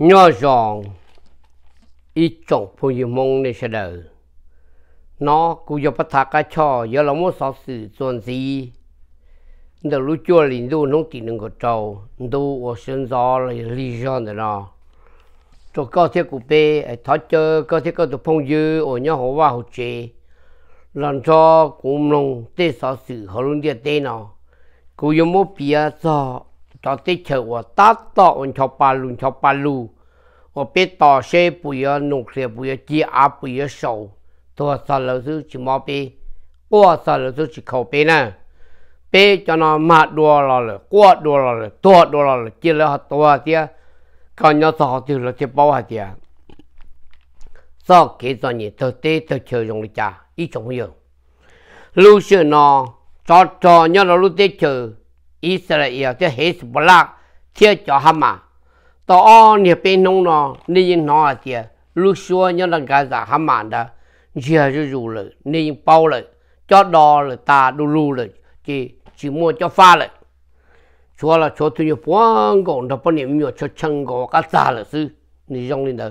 nho giòn y chọn phụ dự mong này sẽ đỡ nó cú yo bắt thạc cái cho yo là muốn sáu sự chuẩn gì đó lúc chua liền đâu nông tiền nông cái trâu đâu ở sân gió là lý do này nó cho cao thiết cụ bê thọ chơi cao thiết cao tụ phong dư ở nhà hồ hoa hồ chế làm cho cũng nông tê sáu sự họ luôn địa tê nó cú yo muốn bia cho cho tê chờ và tát tọ ôn cho bà lùn cho bà lù và bê tỏ xe bùi ở nông xe bùi ở chi á bùi ở sầu tôi sợ lỡ sư chỉ mò bê qua sợ lỡ sư chỉ khẩu bê nè bê cho nó mà đùa lò lỡ qua đùa lò lỡ tua đùa lò lỡ chia lỡ hạt tua tía còn nhớ sợ thì lỡ thì bao hạt tía sau cái cho nhị thơ tê thơ chờ dùng lịch trà ít trong nhiều, lưu sư nó cho cho nhớ nó lúc tê chờ Israel cho Hezbollah thiệt cho Hamas to o nè bên nông nó nè yên nó thiệt lúc xưa nhớ là Gaza Hamas đó giờ cho dù rồi nè yên bao rồi cho đo rồi ta đu lù rồi chỉ chỉ mua cho pha rồi chúa là chúa tôi nhớ phong gọn đó bao nhiêu nhiều cho chân gõ cả ta là sư nè giống như đó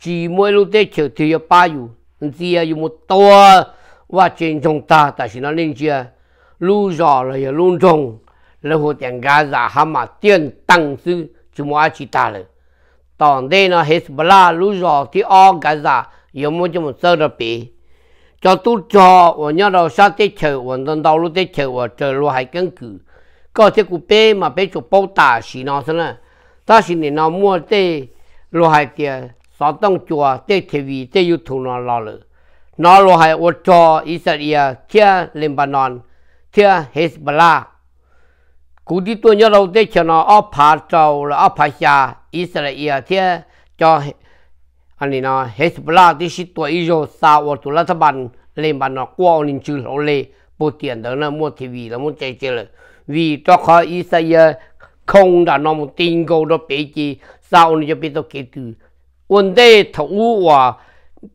chỉ mua lúc tết chờ thì yêu bao nhiêu thì yêu một to và trên trong ta tại sao nó nên chưa lưu rõ là luôn trồng tăng sơ 然后人家让他们点当时就没去打了。当代呢，还是不拉路绕的啊，干啥要么就走到边。cho tu cho và nhớ đầu sát tết chờ và lần đầu lúc tết chờ và chờ luôn Hải cân cử có thể cụ bé mà bé chụp bao tả xí nó thế này ta xí này nó mua tê luôn hay tiền sáu tông chùa tê thế vì tê yêu thù nó lo lợ nó luôn hay ô cho Israel kia Lebanon kia Hezbollah 古啲多一路的像那阿帕州啦、阿帕下以色列天叫安尼那希斯布拉啲是多一種沙沃杜拉特班連班那光連住好咧，不點的那莫 TV 啦，莫這些了。vì cho khó ý xây không đã nó tin câu đó bế chi sao nó cho biết tôi kể từ vấn đề thủ và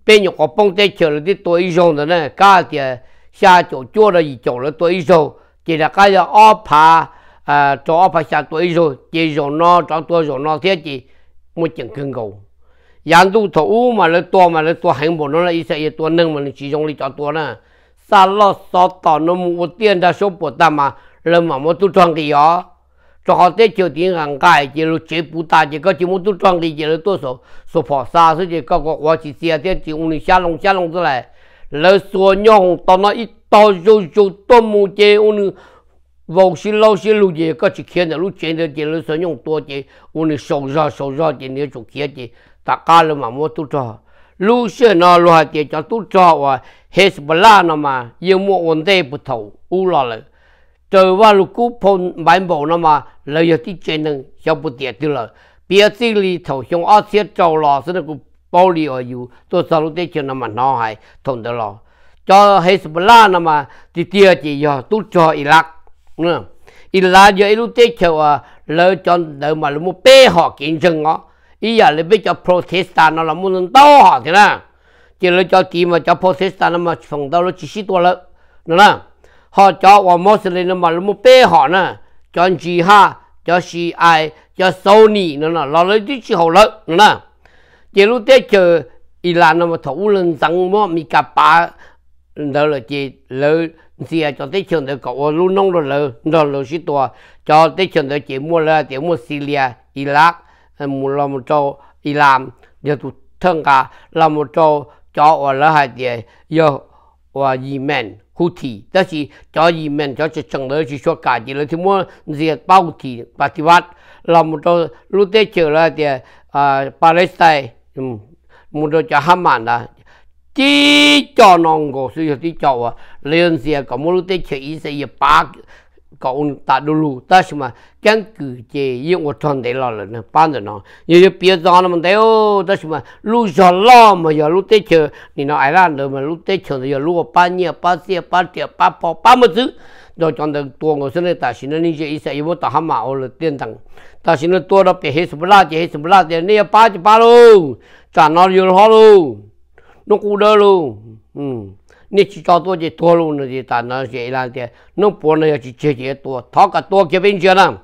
bên nhục có bông tê chờ là đi tối rồi đó nè cả thì xa chỗ chua là gì chỗ là tối rồi chỉ là cái là ó à cho phải xa tuổi rồi chỉ rồi nó cho tôi rồi nó thế chị một chuyện cưng cầu yàn tu thủ mà lấy tua mà lấy tua hành bộ nó là ít sẽ tua nâng mà chỉ dùng lý cho tua nè sa lo so tỏ nó một tiền ra số bộ ta mà lần mà một tu trang kỳ đó cho họ tới chiều tiền hàng cái chỉ lo chế bù ta chỉ có chỉ một tu trang cái chỉ lo tu số số phò sa số chỉ có có quá chỉ xe thế chỉ ông này xa lông xa lông thế này lấy số nhau tao nó ít tao rồi rồi tao muốn chơi ông vòng xin lâu xin lưu gì có chỉ khiến là lúc chiến là chỉ là sử dụng tua chỉ ôn đi sầu ra sầu ra chỉ nếu chủ kia chỉ ta cá là mà mua tu cho lưu xe nó lưu hạt chỉ cho tu cho và hết bả la nó mà yêu mua ổn đề bút thầu u lo rồi trời qua lúc cú phun bãi bộ nó mà lấy giờ tí trên nâng cho bút tiền tiêu rồi bia xí lì thầu xong ở xe trâu lò xin được bao lì ở dù tôi sau lúc đấy chuyện nó mà nó hay thùng đó rồi, cho hết bả la nó mà thì tiền chỉ giờ tu trò Iraq nữa ý là giờ ý lúc tết chờ à lỡ chọn đỡ mà lúc một bê họ kiện rừng ngó ý giờ lấy bây cho protestant nó là muốn to họ thế nè, chỉ lỡ cho tí mà cho protestant nó mà phòng đau nó chỉ xí tua lỡ nữa nè họ cho và Mosley nó mà lúc một bê họ nè cho chị ha cho chị ai cho Sony nữa nè lo lấy chứ chỉ hậu lỡ nữa nè chỉ lúc tết chờ ý là nó mà thủ lên rằng mà mì cà ba đó là chỉ lỡ thì à, cho tới trường được cậu luôn nông rồi lỡ đó là chỉ tua cho tới trường được chỉ mua là chỉ mua Syria Iraq à, mua làm một chỗ châu làm giờ tụ thân cả làm một chỗ cho ở là hai địa giờ ở à, Yemen Houthi đó là cho Yemen cho trường lỡ chỉ cho cả chỉ lỡ thì mua diệt bao Houthi Bativat làm một chỗ lúc tới trường là địa Palestine ừ, một chỗ cho Hamas là chỉ cho nông cổ suy cho chỉ cho à liền xe có một lúc tới chỉ sẽ y ba còn ta đồ lù ta xem mà căn cứ chế yên một tròn đấy lò là bán được nó như như bia gió nó mà đấy ô ta xem mà lù gió lo mà giờ lúc tới chờ thì nó ai ra được mà lúc tới chờ thì giờ lúc bán nhiều bán xe bán tiền bán bỏ bán một thứ rồi chọn được tua ngồi xuống đây ta xin nó như vậy sẽ yêu ta ham mạo là tiền tăng ta xin nó tua đó bị hết sụp la chế hết sụp la thì nó ba chế ba luôn trả nó nhiều hơn luôn 侬过到喽，嗯，你去找多些多路那些，但那些一两天，侬搬那要去解决多，他个多结冰些啦，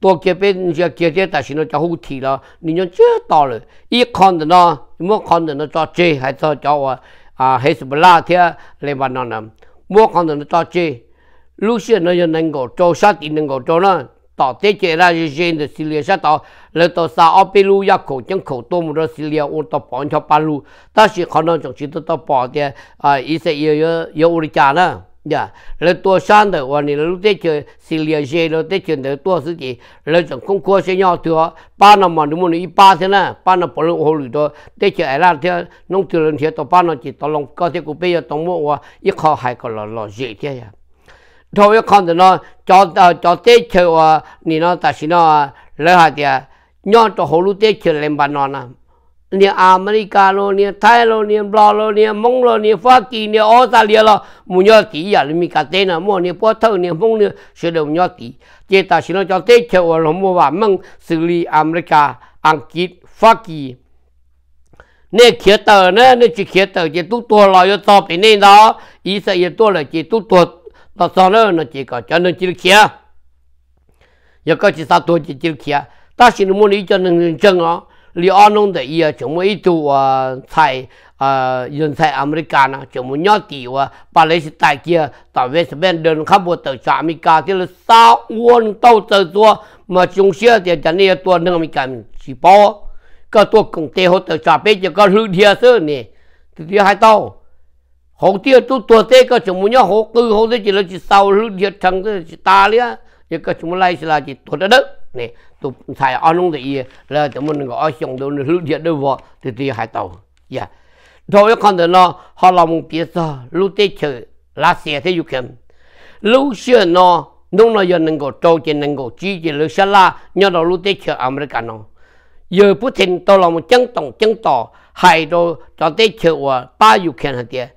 多结冰些结冰，但是呢家后提了，你用脚倒了，一看到呢，没看到那只鸡还是叫我，啊，还是不拉天来玩那能，没看到那只鸡，路线呢要能够走下地能够走了。ต่อเตเจราเจนเดซิเลียชาต่อเลยต่อซาอเปลูยักษ์ของจังของตัวมุรซิเลียอุนต่อปอนชอปาลูแต่สิขอนอนจังสิตัวต่อปอเตอ่าอีเสียเยอะเยอะอุริจานะ呀，那多山的话呢，路得去是连些，路得去那多事情，那种工科些要多，把那嘛，你们一把的呢，把那不能好虑到，得去哎那天弄丢人些，到把那去到弄搞些个别要动物话，一靠还搞了老热天呀。thôi con thì nó cho ờ, cho tê chờ nị nó ta xin nó ờ, lỡ hạt thì ờ. nhon cho hồ lú tê chờ lên bàn nó nè nè America lo nè Thái lo nè Bla lo nè Mông lo nè Hoa Kỳ nè Australia lo mu nhớ tí giờ là mình cả tên à mua nè bó thơ nè mông nè sửa đầu nhớ tí chỉ ta xin nó cho tê chờ nó mua và mông xử lý America Anh Kỳ Hoa Kỳ nè khía tờ nè nè chỉ khía tờ chỉ tu tua lo yo to bên nè đó ý sợ yo tua là chỉ tu tua ตอสอน่นจีก็จะนจิลเขียยก็จะสาตัวจิจิลเขียต่สิ่นมุนอีจะนึ่งจังอ๋อลีอนงเดียจมูอีตัวไทยเออยนไทยอเมริกานะจมูยอดีว่าปาเลสไตน์เกียตอเวสเบนเดินข้ับวตัวจากอเมริกาที่เราสาวนโตเตเจอตัวมาจงเสียเดียจะเนี่ยตัวหนึ่งอเมริกันสีปอก็ตัวกงเตหัวเตจากเป็ดจะก็รื้อเทียซึ่งนี่ที่ให้โต hồ tiêu tu tua tê cơ chúng muốn nhớ hồ cư hồ tê chỉ là chỉ sau lưu thiệt thằng chỉ ta lia chỉ có chúng lai là chỉ tuột đất đất nè tu thải ăn uống thì là chúng mình gọi xong đâu lưu thiệt đâu vợ thì thì hai tàu dạ thôi còn nữa nó họ làm biết sao lưu tê chờ lá xe thế dục kèm lưu xe nó nông nó giờ nâng cổ trâu chỉ nâng cổ chi chỉ lưu xe la nhớ đó lưu tê chờ nó giờ phút Putin tôi làm một chân tổng chân tỏ hai đồ cho tê chờ và ba dục kèm hạt tiền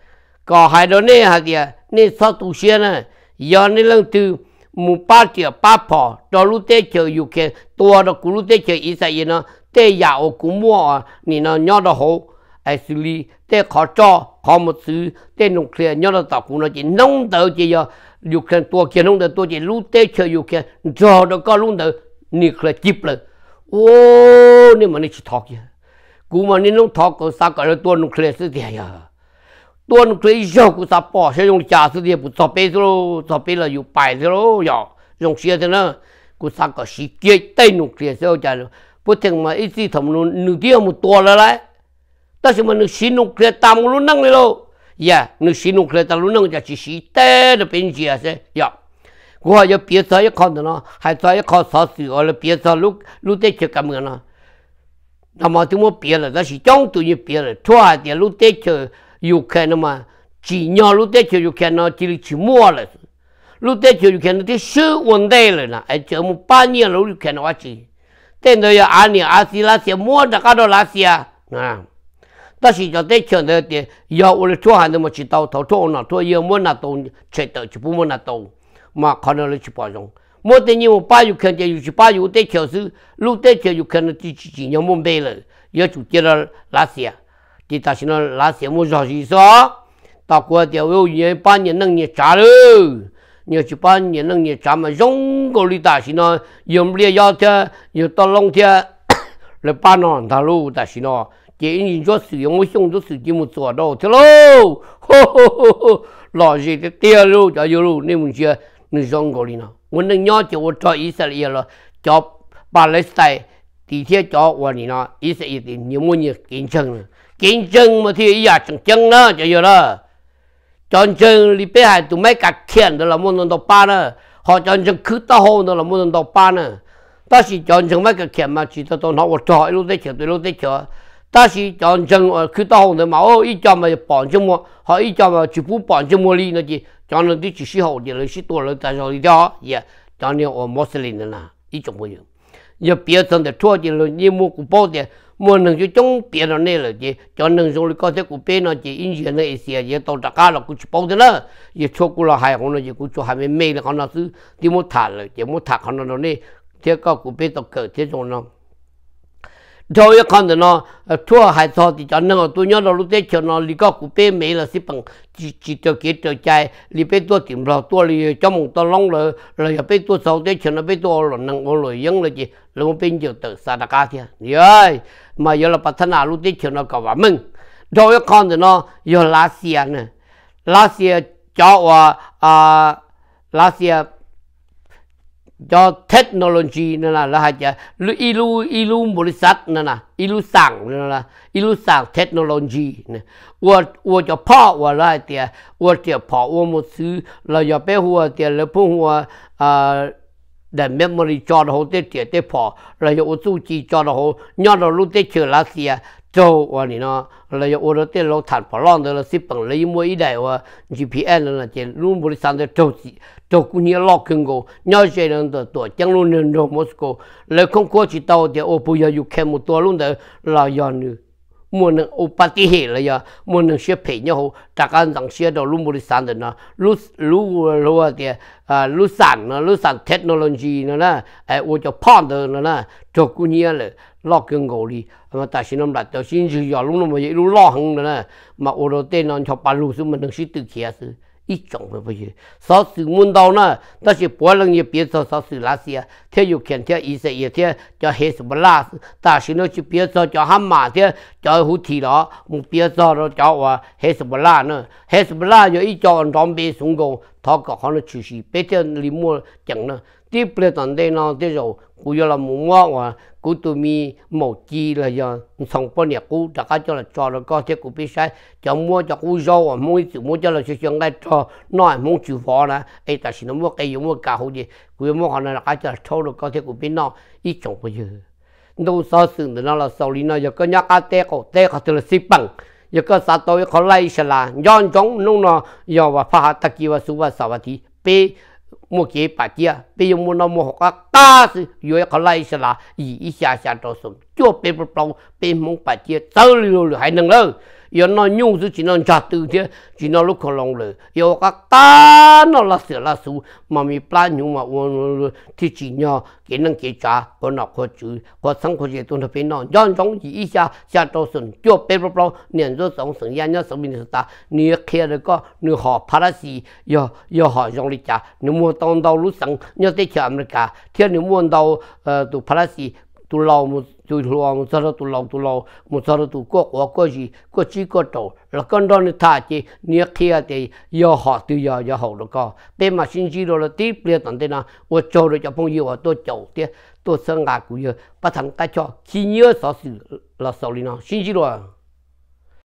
có hai đứa này hạt địa nè sao tu xuyên à giờ nè lần từ mù ba triệu ba phò đó lúc tết chờ dù kia tua đó cũng lúc tết chờ ít sai nó tê giả ô cũng mua nè nó nhỏ đó hổ ai xử lý tê khó cho khó một thứ tê nông kia nhỏ đó tạo cũng nó chỉ nông tờ chỉ giờ dù kia tua kia nông tờ tua chỉ lúc tết chờ dù kia giờ đó có lúc tờ nè kia chip rồi ô nè mà nè chỉ thọ kia cú mà nè nông thọ còn sao cả là tua nông kia sẽ thế à ตัวนครีเชกูสับปอใช้ยงจ่าสุเดียกูสับไปสิโลสับไปละอยู่ไปสิโลยอยงเชีย่านะกูสักก็สิเกียเต้นนุเคลียเสซลจ่าพูดถึงมาอีสี่ทำนูนึกเดียวมุตัวละไรแต่สมันนึกสินุเคลียตามลุนั่งเลยโลยานึกสินุเคลียตามลุนั่งจะสิสิเต้เะเป็นเจียเียอกูว่าจะเปียซอยคอนเนาะหายซอยคอนสอสีออะไรเปียซอลูกลูกเตชกันเมือนะทำมาถึงมาเปียนละแต่สิจ้องตัวนี้เปียนลยทัร์เดียวลูกเตช yu kai nama chi nyo lu te che yu kai nama chi chi mua la su. Lu te che yu kai nama te shi wan dai le na, e che mu pa nian lu yu kai nama chi. Ten do ya a ni a si la si mua da ka do la si ya. Na. Ta shi cha te che nama te ya u le chua nama chi tau tau chua na tua ye mua na tau che te chi pu mua na tau. Ma ka na le chi pa zhong. Mo te ni mo pa yu kai yu chi pa yu de che su, lu de che yu kai nama chi chi chi nyamu mbe le. Ya chu tira la si thì ta nó lá xe mua giò gì sao ta qua tiểu yêu nhẹ ba nhẹ nâng nhẹ trả rồi nhớ chỉ ba nhẹ nâng nhẹ trả mà giống cô đi ta nó dùng lia giao thế dùng to long thế là ba nó ta lu ta nó chỉ nhìn cho sử dụng mỗi sử dụng một sổ đồ thế lô lò gì thế tia lu cho yêu nên mình chưa nên giống cô đi nó muốn nâng nhau chỉ một cho Israel là cho Palestine thì thế cho quan nó Israel thì nhiều muốn nhiều kiến kiến chân mà thì giờ chẳng chân đó cho giờ đó chọn chân đi bé hai tụi mấy cả thiện đó là muốn đồng độc ba nữa, họ chọn chân cứ ta hôn đó là muốn đồng độc ba nữa ta chỉ chọn chân mấy cái thiện mà chỉ ta tôi nói một trò lúc đấy chuyện tôi lúc đấy chuyện ta chỉ chọn chân cứ ta hôn đó mà ô ít cho mà bọn chân mua họ ít cho mà chỉ phú bọn chân mua đi nó chỉ chọn nó đi chỉ sĩ hậu thì lấy sĩ tuổi lấy tài rồi đi đó dạ chọn nhiều ở Mosley đó là ít chồng bao nhiêu giờ bây giờ thì thua thì lấy nhiều mua cũng bao tiền mua nâng cho chống tiền nó này là chứ cho nâng rồi có thể cụ bên nó chứ in giờ này xia giờ tàu trà cá là cụ chỉ bao giờ, nữa giờ cho cụ là hai con nó chứ cụ cho hai mấy là con nó cứ đi mua thả là chứ mua thả con nó này, thế có cụ bên tàu cờ thế rồi nó thôi rồi con nó ờ, thua hai thọ thì cho nên tôi nhớ là lúc đấy cho nó lý có cụ bé mấy là xí bằng chỉ chỉ cho kia cho chạy lý bé tôi tìm là tôi lý cho một tao long rồi rồi bé tôi sau đấy cho nó bé tôi là năng ngồi rồi dân là gì ลงเป็งจุดเตอสาตกาเทียเย้มาเยอะพัฒนาลุติเชเรนกว่ามึงโดยคนเนาะยอลาเซียเนี่ยลาเซียเจ้าว่าอ่าลาเซียเจ้าเทคโนโลยีนั่นนะแล้วจะลูอิลูอิลูบริษัทนั่นนะอิลูสั่งนั่นนะอิลูสั่งเทคโนโลยีเนี่ยวัาว่าจะพ่อวัวไรเตียว่าเตียพ่อว่ามุซื้อ เราอย่าไปหัวเตียเราวพ่กหัวอ่าเดเมมรีจอดหูเตี้ยเตี้ยพอเราจยอุซูจีจอดหูย้อนเราู้เตี้ยเชื่อลาเซียโจวันนี้เนาะเราจยอุรเตี้ยเราถัดพอลองเดินยวเราสิปังเลยมวยอีได้ว่า GPS นั่นเจนรุ่นบริษัทเดียวที่ตัวกุญแจล็อกขึ้นกูย้อนเชื่อเรื่องตัวตัวจังรุ่นนึงโมสโกเลยคงกู้จิตเอาเดี๋ยวโอปุยอยู่แค่หมดตัวรุ่นเดียวเายอนอูมันอุปติเหตุเลยมันเสียเพียงเขาะจากการ่างเสียดอลุ่มบริษัทเนาะลุลุลรลว่าเดียลุสันนะลุสันเทคโนโลยีนเนาะเออว่าจะพังเดินเนะจากกุญแจเลยล็อกเงินกอลีมาแต่สิ่งนั้นแหละแต่สิ่งที่อย่างลุ่มนั้นมันยังลุ่มล่อกหงนะมาโอโรเตนอนชอบปลาลุ่มมันต้องสิดตื่เขียสือ一种都不行。少数问到呢，那些白人也别说少数那些，他有看他医生也天叫黑什么拉，但是呢就别说叫他马的叫胡提了，我别说了叫我黑什么拉呢，黑什么拉有一叫南北双工，他搞好了出息，别天里莫讲了，这不来当代呢这种。cú yo là muốn ngõ mà cú tụi mi mổ chi là giờ sống bao nhiêu cú đã cá cho là cho là có thế cú biết sai cho mua cho cú rau mà mua chịu mua cho là chịu chẳng lại cho nói muốn chịu vỏ nè ấy ta xin nó mua cái dùng mua cả hồ gì cú mua hàng là cá cho là thâu được có thế cú biết nó ít chồng bây giờ đâu sao sự nó là sau lý nó giờ có nhắc cái té cổ té cả từ là xí bằng giờ có sao tôi có lấy sẽ là nhon chống nung nó giờ và phá tắc kia và su và sao và thì p 莫给把家，别用莫那莫好啊，打死有一个来是啦，一一下下着手，就别不帮，别蒙把家走了了还能了。giờ nó nhung chứ chỉ nó chặt từ thế chỉ nó lúc còn lòng rồi giờ các ta nó là sửa là su mà mi plan nhung mà uống thì chỉ nhỏ cái năng cái trả có nó có chữ có sáng có gì tôi nó phải nọ, nhon giống gì ít xa xa đâu sừng cho bé bé bé nên rồi sống sừng yên nhớ sống mình ta nếu kia được có nếu họ phá ra gì giờ giờ họ dùng đi trả nếu mua tông đầu lúc sừng nhớ tới chờ America thế nếu mua đầu ờ tụ phá ra gì tụ lâu tôi lo một giờ tôi lo tôi lo một giờ tôi có có có gì có chỉ có đầu, là con đó nó thả chứ nhớ kia thì do họ từ giờ do hậu được có bên mà xin chỉ là tiếp liên tận thế nào tôi cho được cho phong yêu tôi chầu thế tôi sang ngạc của yêu bắt thằng ta cho khi nhớ sở sự là sở lý nào xin chỉ rồi à?